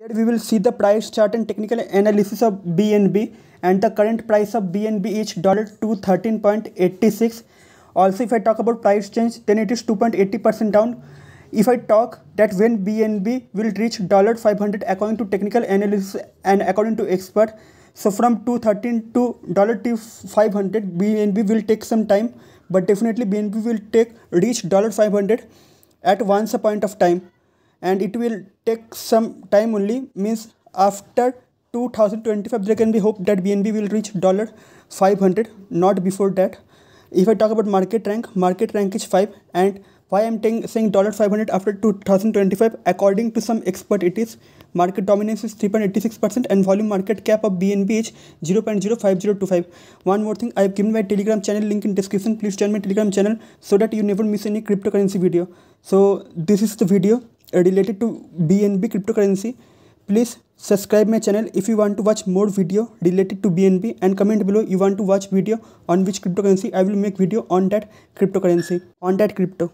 Here we will see the price chart and technical analysis of BNB and the current price of BNB is dollar to thirteen point eighty six. Also if I talk about price change then it is 2.80% down. If I talk that when BNB will reach dollar 500 according to technical analysis and according to expert. So from 213 to $500 BNB will take some time but definitely BNB will take reach $500 at once a point of time and it will take some time only means after 2025 there can be hope that bnb will reach dollar 500 not before that if i talk about market rank market rank is 5 and why i'm saying dollar 500 after 2025 according to some expert it is market dominance is 3.86% and volume market cap of bnb is 0.05025 one more thing i've given my telegram channel link in description please join my telegram channel so that you never miss any cryptocurrency video so this is the video related to B N B cryptocurrency please subscribe my channel if you want to watch more video related to B N B and comment below you want to watch video on which cryptocurrency I will make video on that cryptocurrency on that crypto